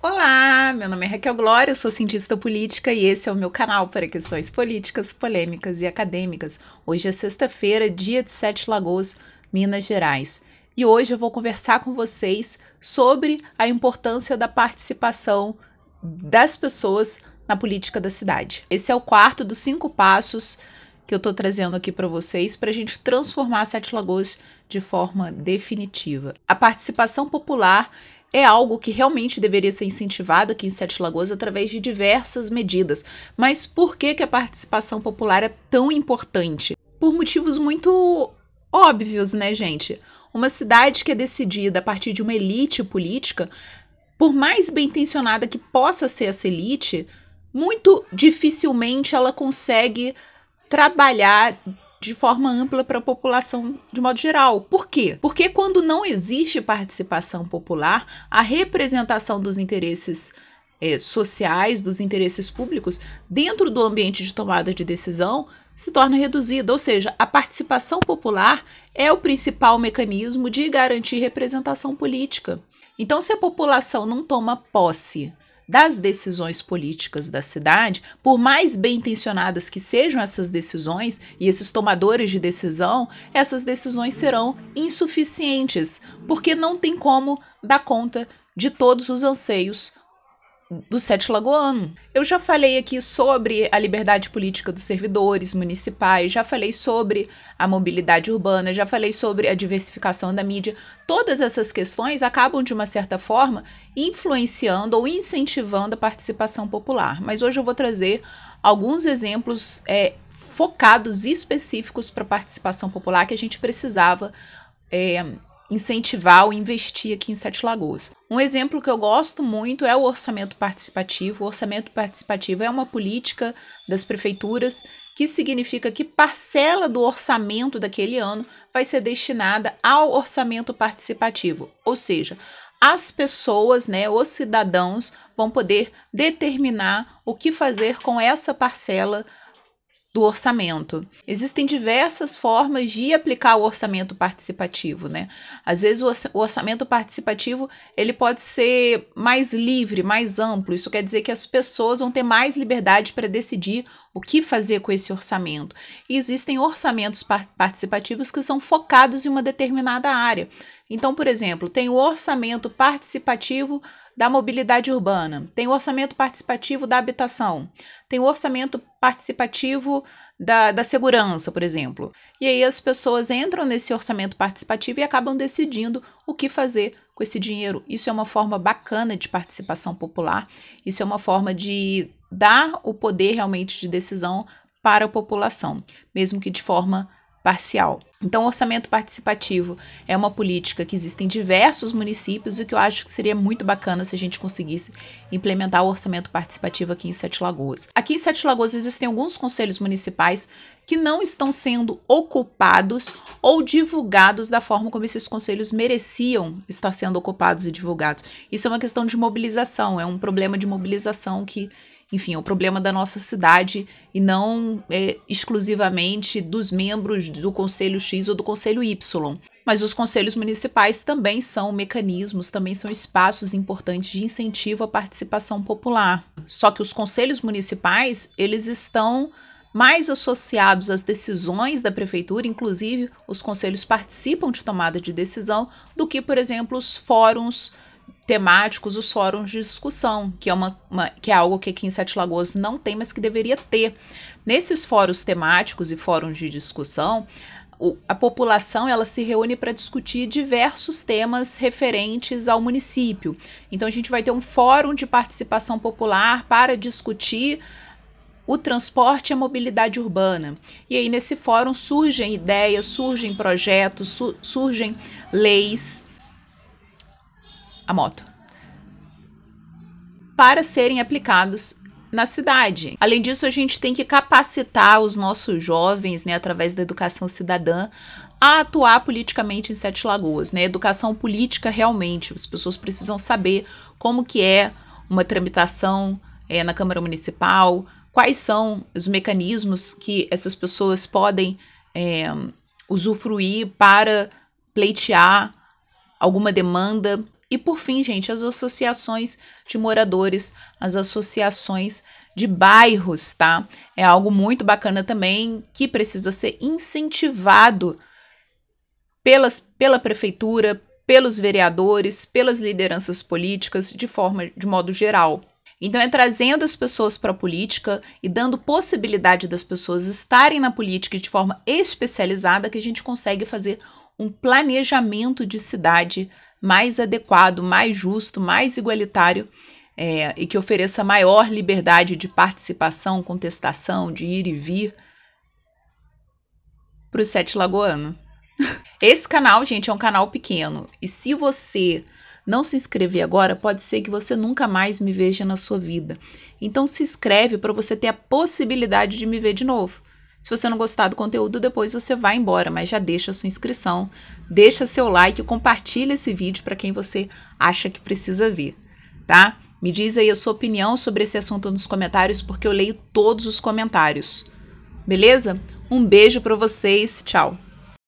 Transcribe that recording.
Olá, meu nome é Raquel Glória, sou cientista política e esse é o meu canal para questões políticas, polêmicas e acadêmicas. Hoje é sexta-feira, dia de Sete Lagoas, Minas Gerais. E hoje eu vou conversar com vocês sobre a importância da participação das pessoas na política da cidade. Esse é o quarto dos cinco passos que eu estou trazendo aqui para vocês para a gente transformar Sete Lagoas de forma definitiva. A participação popular é algo que realmente deveria ser incentivado aqui em Sete Lagoas através de diversas medidas. Mas por que, que a participação popular é tão importante? Por motivos muito óbvios, né, gente? Uma cidade que é decidida a partir de uma elite política, por mais bem intencionada que possa ser essa elite, muito dificilmente ela consegue trabalhar de forma ampla para a população de modo geral. Por quê? Porque quando não existe participação popular, a representação dos interesses é, sociais, dos interesses públicos, dentro do ambiente de tomada de decisão, se torna reduzida. Ou seja, a participação popular é o principal mecanismo de garantir representação política. Então, se a população não toma posse das decisões políticas da cidade, por mais bem intencionadas que sejam essas decisões e esses tomadores de decisão, essas decisões serão insuficientes, porque não tem como dar conta de todos os anseios do Sete Lagoano. Eu já falei aqui sobre a liberdade política dos servidores municipais, já falei sobre a mobilidade urbana, já falei sobre a diversificação da mídia. Todas essas questões acabam, de uma certa forma, influenciando ou incentivando a participação popular. Mas hoje eu vou trazer alguns exemplos é, focados específicos para a participação popular que a gente precisava é, incentivar ou investir aqui em Sete Lagoas. Um exemplo que eu gosto muito é o orçamento participativo. O orçamento participativo é uma política das prefeituras que significa que parcela do orçamento daquele ano vai ser destinada ao orçamento participativo, ou seja, as pessoas, né, os cidadãos vão poder determinar o que fazer com essa parcela do orçamento. Existem diversas formas de aplicar o orçamento participativo, né? Às vezes o orçamento participativo ele pode ser mais livre, mais amplo. Isso quer dizer que as pessoas vão ter mais liberdade para decidir o que fazer com esse orçamento. E existem orçamentos participativos que são focados em uma determinada área. Então, por exemplo, tem o orçamento participativo da mobilidade urbana, tem o orçamento participativo da habitação, tem o orçamento participativo da, da segurança, por exemplo. E aí as pessoas entram nesse orçamento participativo e acabam decidindo o que fazer com esse dinheiro. Isso é uma forma bacana de participação popular, isso é uma forma de dar o poder realmente de decisão para a população, mesmo que de forma parcial. Então, orçamento participativo é uma política que existe em diversos municípios e que eu acho que seria muito bacana se a gente conseguisse implementar o orçamento participativo aqui em Sete Lagoas. Aqui em Sete Lagoas existem alguns conselhos municipais que não estão sendo ocupados ou divulgados da forma como esses conselhos mereciam estar sendo ocupados e divulgados. Isso é uma questão de mobilização, é um problema de mobilização que enfim, é um problema da nossa cidade e não é, exclusivamente dos membros do Conselho X ou do Conselho Y. Mas os conselhos municipais também são mecanismos, também são espaços importantes de incentivo à participação popular. Só que os conselhos municipais, eles estão mais associados às decisões da prefeitura, inclusive os conselhos participam de tomada de decisão, do que, por exemplo, os fóruns temáticos, os fóruns de discussão, que é, uma, uma, que é algo que aqui em Sete Lagoas não tem, mas que deveria ter. Nesses fóruns temáticos e fóruns de discussão, a população ela se reúne para discutir diversos temas referentes ao município. Então a gente vai ter um fórum de participação popular para discutir o transporte e a mobilidade urbana. E aí nesse fórum surgem ideias, surgem projetos, su surgem leis. A moto. Para serem aplicadas na cidade. Além disso, a gente tem que capacitar os nossos jovens, né, através da educação cidadã, a atuar politicamente em Sete Lagoas, né? Educação política realmente, as pessoas precisam saber como que é uma tramitação é, na Câmara Municipal, quais são os mecanismos que essas pessoas podem é, usufruir para pleitear alguma demanda e por fim, gente, as associações de moradores, as associações de bairros, tá? É algo muito bacana também que precisa ser incentivado pelas, pela prefeitura, pelos vereadores, pelas lideranças políticas de forma de modo geral. Então é trazendo as pessoas para a política e dando possibilidade das pessoas estarem na política de forma especializada que a gente consegue fazer um planejamento de cidade mais adequado, mais justo, mais igualitário é, e que ofereça maior liberdade de participação, contestação, de ir e vir para o Sete Lagoano. Esse canal, gente, é um canal pequeno e se você não se inscrever agora, pode ser que você nunca mais me veja na sua vida. Então se inscreve para você ter a possibilidade de me ver de novo. Se você não gostar do conteúdo, depois você vai embora, mas já deixa sua inscrição, deixa seu like, compartilha esse vídeo para quem você acha que precisa ver, tá? Me diz aí a sua opinião sobre esse assunto nos comentários, porque eu leio todos os comentários. Beleza? Um beijo para vocês, tchau.